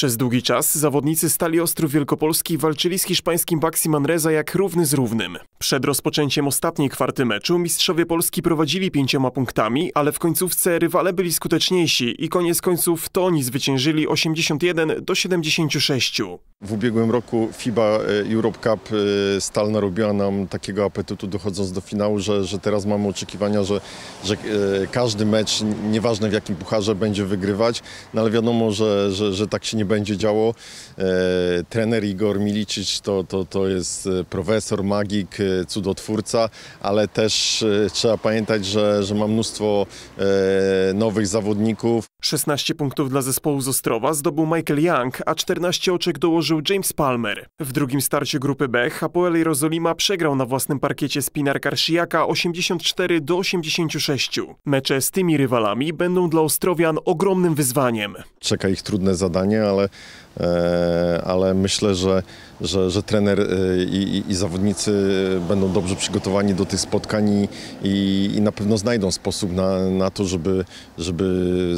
Przez długi czas zawodnicy Stali Ostrów Wielkopolski walczyli z hiszpańskim Baxi Manresa jak równy z równym. Przed rozpoczęciem ostatniej kwarty meczu mistrzowie Polski prowadzili pięcioma punktami, ale w końcówce rywale byli skuteczniejsi i koniec końców to oni zwyciężyli 81 do 76. W ubiegłym roku FIBA e, Europe Cup e, Stal narobiła nam takiego apetytu dochodząc do finału, że, że teraz mamy oczekiwania, że, że e, każdy mecz, nieważne w jakim pucharze, będzie wygrywać, no ale wiadomo, że, że, że tak się nie będzie działo. Trener Igor Milicic to, to, to jest profesor, magik, cudotwórca, ale też trzeba pamiętać, że, że ma mnóstwo nowych zawodników. 16 punktów dla zespołu z Ostrowa zdobył Michael Young, a 14 oczek dołożył James Palmer. W drugim starciu grupy B Hapoel Jerozolima przegrał na własnym parkiecie Spinar Karsziaka 84 do 86. Mecze z tymi rywalami będą dla Ostrowian ogromnym wyzwaniem. Czeka ich trudne zadanie, ale, e, ale myślę, że, że, że trener e, i, i, i zawodnicy będą dobrze przygotowani do tych spotkań i, i na pewno znajdą sposób na, na to, żeby, żeby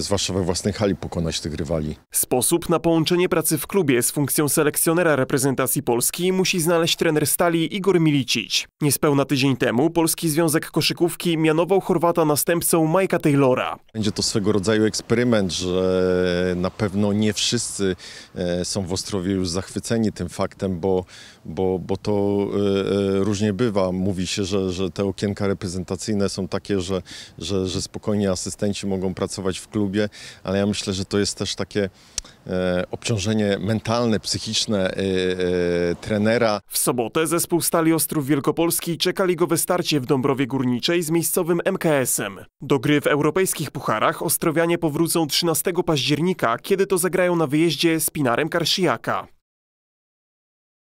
zwłaszcza we własnej hali pokonać tych rywali. Sposób na połączenie pracy w klubie z funkcją selekcji selekcjonera reprezentacji Polski musi znaleźć trener Stali Igor Milicic. Niespełna tydzień temu Polski Związek Koszykówki mianował Chorwata następcą Majka Taylora. Będzie to swego rodzaju eksperyment, że na pewno nie wszyscy e, są w Ostrowie już zachwyceni tym faktem, bo, bo, bo to e, e, różnie bywa. Mówi się, że, że te okienka reprezentacyjne są takie, że, że, że spokojnie asystenci mogą pracować w klubie, ale ja myślę, że to jest też takie E, obciążenie mentalne, psychiczne e, e, trenera. W sobotę zespół Stali Ostrów Wielkopolski czekali go wystarcie w Dąbrowie Górniczej z miejscowym MKS-em. Do gry w europejskich pucharach Ostrowianie powrócą 13 października, kiedy to zagrają na wyjeździe z Pinarem Karszyjaka.